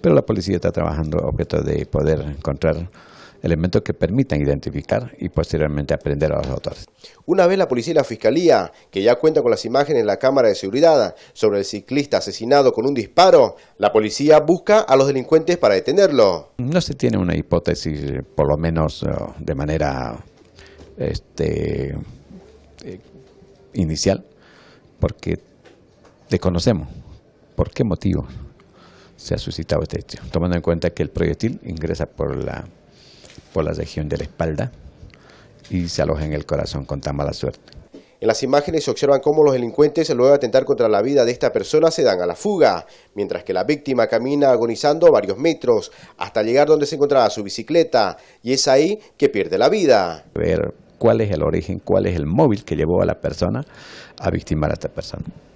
pero la policía está trabajando objeto de poder encontrar elementos que permitan identificar y posteriormente aprender a los autores. Una vez la policía y la fiscalía, que ya cuenta con las imágenes en la cámara de seguridad sobre el ciclista asesinado con un disparo, la policía busca a los delincuentes para detenerlo. No se tiene una hipótesis, por lo menos eh, de manera este, eh, inicial, porque desconocemos por qué motivo se ha suscitado este hecho, tomando en cuenta que el proyectil ingresa por la, por la región de la espalda y se aloja en el corazón con tan mala suerte. En las imágenes se observan cómo los delincuentes, luego de atentar contra la vida de esta persona, se dan a la fuga, mientras que la víctima camina agonizando varios metros hasta llegar donde se encontraba su bicicleta, y es ahí que pierde la vida. Ver cuál es el origen, cuál es el móvil que llevó a la persona a victimar a esta persona.